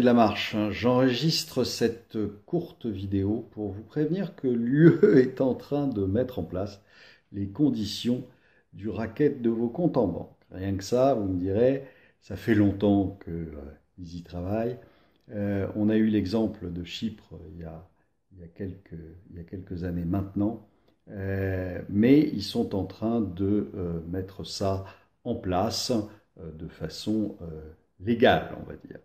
de la marche, hein. j'enregistre cette courte vidéo pour vous prévenir que l'UE est en train de mettre en place les conditions du racket de vos comptes en banque. Rien que ça, vous me direz, ça fait longtemps qu'ils euh, y travaillent. Euh, on a eu l'exemple de Chypre il y, a, il, quelques, il quelques, années maintenant, euh, mais ils sont en train de mettre ça en place de façon légale, on va dire.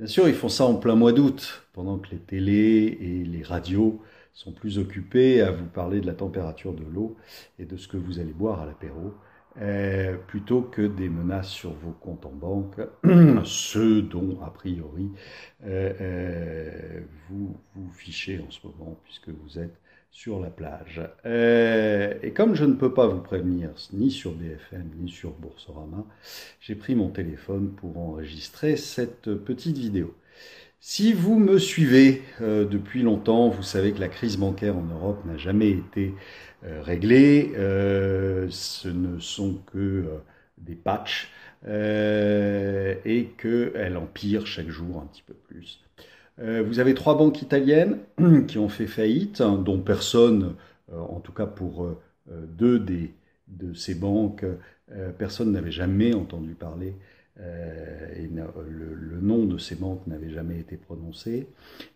Bien sûr, ils font ça en plein mois d'août, pendant que les télés et les radios sont plus occupés à vous parler de la température de l'eau et de ce que vous allez boire à l'apéro, euh, plutôt que des menaces sur vos comptes en banque, ceux dont, a priori, euh, euh, vous vous fichez en ce moment, puisque vous êtes sur la plage. Euh, et comme je ne peux pas vous prévenir ni sur BFM ni sur Boursorama, j'ai pris mon téléphone pour enregistrer cette petite vidéo. Si vous me suivez euh, depuis longtemps, vous savez que la crise bancaire en Europe n'a jamais été euh, réglée. ce ne sont que des patchs et qu'elle empire chaque jour un petit peu plus. Euh, vous avez trois banques italiennes qui ont fait faillite, hein, dont personne, euh, en tout cas pour euh, deux des, de ces banques, personne n'avait jamais entendu parler. le, nom de ces banques n'avait jamais été prononcé.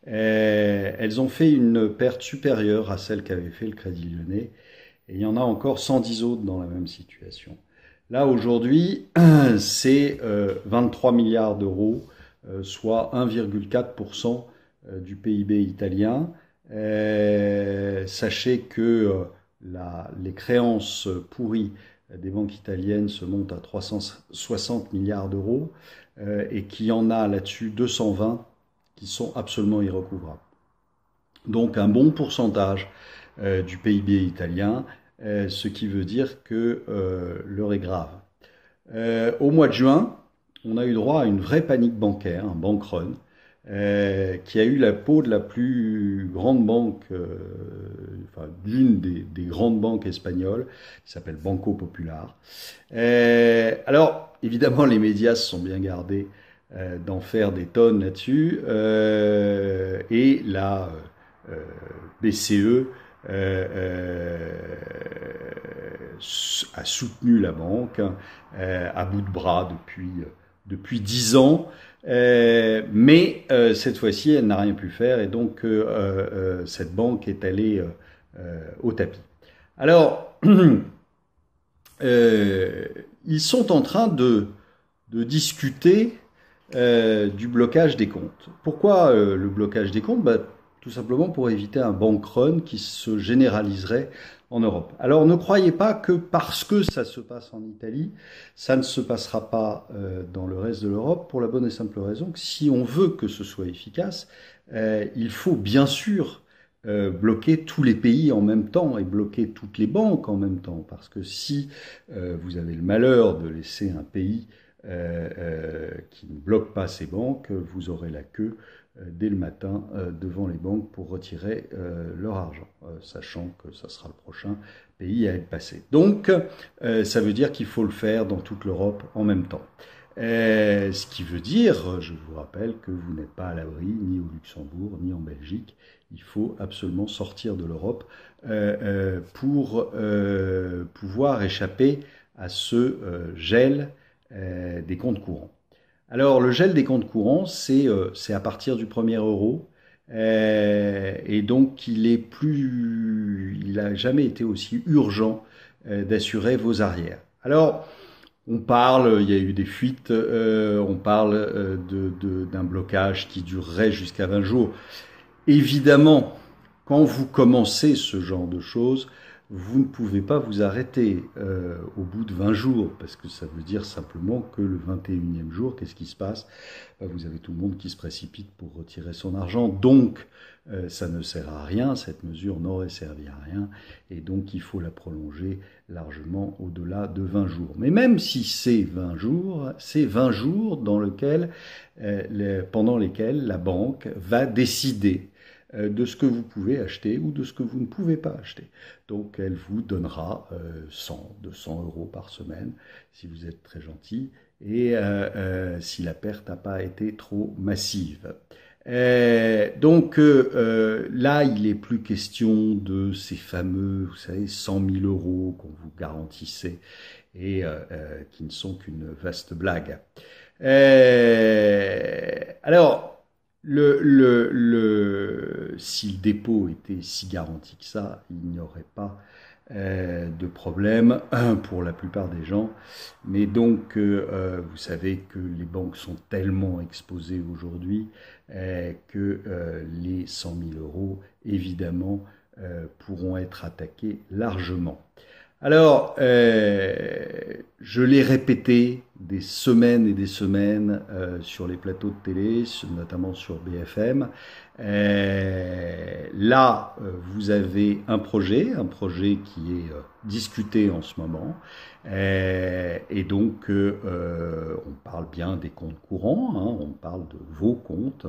elles ont fait une perte supérieure à celle qu'avait fait le Crédit Lyonnais. Et il y en a encore 110 autres dans la même situation. Là, aujourd'hui, c'est 23 milliards d'euros euh, soit 1,4% euh, du PIB italien. Euh, sachez que les créances pourries des banques italiennes se montent à 360 milliards d'euros et qu'il y en a là-dessus 220 qui sont absolument irrecouvrables. Donc un bon pourcentage du PIB italien, ce qui veut dire que l'heure est grave. au mois de juin, on a eu droit à une vraie panique bancaire, un bank run, euh, qui a eu la peau de la plus grande banque, euh, enfin, d'une des, grandes banques espagnoles, qui s'appelle Banco Popular. Euh, alors, évidemment, les médias se sont bien gardés d'en faire des tonnes là-dessus, et la BCE a soutenu la banque hein, à bout de bras depuis depuis dix ans. Euh, mais euh, cette fois-ci, elle n'a rien pu faire et donc euh, cette banque est allée au tapis. Alors, ils sont en train de, discuter du blocage des comptes. Pourquoi le blocage des comptes bah, tout simplement pour éviter un bank run qui se généraliserait en Europe. Alors ne croyez pas que parce que ça se passe en Italie, ça ne se passera pas euh, dans le reste de l'Europe, pour la bonne et simple raison que si on veut que ce soit efficace, euh, il faut bien sûr euh, bloquer tous les pays en même temps et bloquer toutes les banques en même temps, parce que si vous avez le malheur de laisser un pays qui ne bloque pas ses banques, vous aurez la queue euh, dès le matin euh, devant les banques pour retirer euh, leur argent, sachant que ça sera le prochain pays à être passé. Donc, ça veut dire qu'il faut le faire dans toute l'Europe en même temps. ce qui veut dire, je vous rappelle, que vous n'êtes pas à l'abri ni au Luxembourg, ni en Belgique. Il faut absolument sortir de l'Europe pour pouvoir échapper à ce gel des comptes courants. Alors, le gel des comptes courants, euh, c'est à partir du premier euro. Euh, et donc, il est plus, il n'a jamais été aussi urgent euh, d'assurer vos arrières. Alors, on parle, il y a eu des fuites, on parle d'un blocage qui durerait jusqu'à 20 jours. Évidemment, quand vous commencez ce genre de choses, vous ne pouvez pas vous arrêter euh, au bout de 20 jours, parce que ça veut dire simplement que le 21e jour, qu'est-ce qui se passe euh, Vous avez tout le monde qui se précipite pour retirer son argent, donc euh, ça ne sert à rien, cette mesure n'aurait servi à rien, et donc il faut la prolonger largement au-delà de 20 jours. Mais même si c'est 20 jours, c'est 20 jours pendant lesquels la banque va décider euh, de ce que vous pouvez acheter ou de ce que vous ne pouvez pas acheter. Donc elle vous donnera 100, euh, 200 euros par semaine si vous êtes très gentil et euh, si la perte n'a pas été trop massive. donc là, il n'est plus question de ces fameux, vous savez, 100 000 euros qu'on vous garantissait et qui ne sont qu'une vaste blague. alors, le, le, si le dépôt était si garanti que ça, il n'y aurait pas euh, de problème hein, pour la plupart des gens. Mais donc, euh, euh, vous savez que les banques sont tellement exposées aujourd'hui que les 100 000 euros, évidemment, pourront être attaqués largement. Alors, euh, je l'ai répété des semaines et des semaines euh, sur les plateaux de télé, notamment sur BFM. Euh, là, vous avez un projet, un projet qui est discuté en ce moment. et donc, on parle bien des comptes courants, hein, on parle de vos comptes,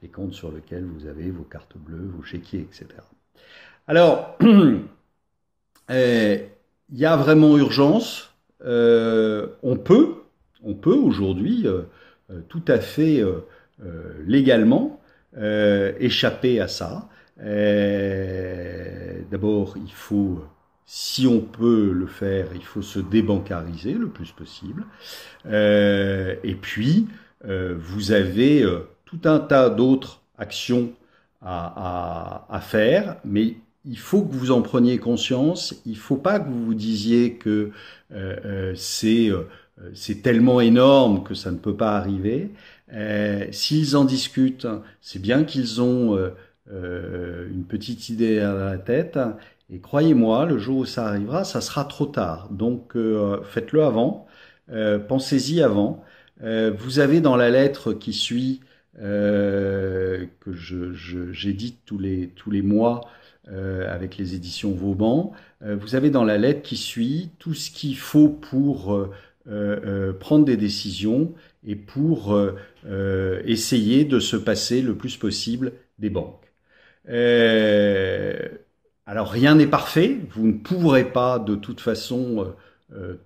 les comptes sur lesquels vous avez vos cartes bleues, vos chéquiers, etc. Alors, il y a vraiment urgence. Euh, on peut, on peut aujourd'hui euh, euh, tout à fait légalement échapper à ça. D'abord, il faut, si on peut le faire, il faut se débancariser le plus possible. et puis, vous avez tout un tas d'autres actions à, à faire, mais il faut que vous en preniez conscience. Il faut pas que vous vous disiez que euh, euh, c'est euh, c'est tellement énorme que ça ne peut pas arriver. S'ils en discutent, c'est bien qu'ils ont une petite idée à la tête. Et croyez-moi, le jour où ça arrivera, ça sera trop tard. Donc faites-le avant. Pensez-y avant. vous avez dans la lettre qui suit euh, que j'édite je, tous, les, tous les mois euh, avec les éditions Vauban. Euh, vous avez dans la lettre qui suit tout ce qu'il faut pour prendre des décisions et pour essayer de se passer le plus possible des banques. alors rien n'est parfait, vous ne pourrez pas de toute façon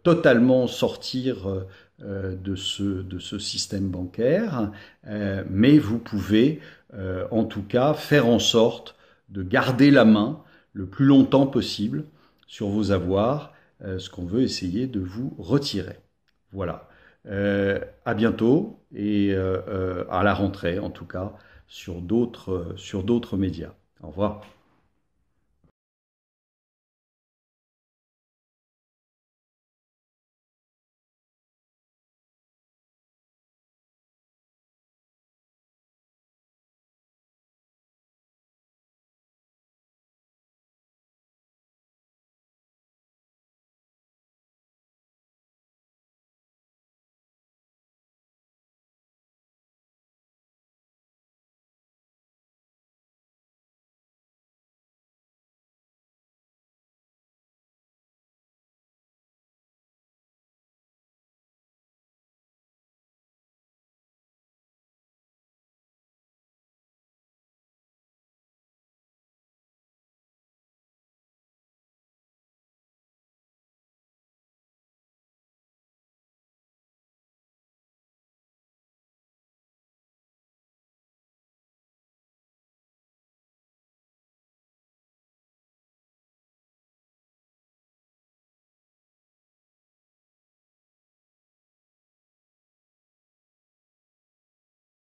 totalement sortir euh, de ce, de ce système bancaire, euh, mais vous pouvez euh, en tout cas faire en sorte de garder la main le plus longtemps possible sur vos avoirs, ce qu'on veut essayer de vous retirer. Voilà. à bientôt et à la rentrée en tout cas sur d'autres médias. Au revoir.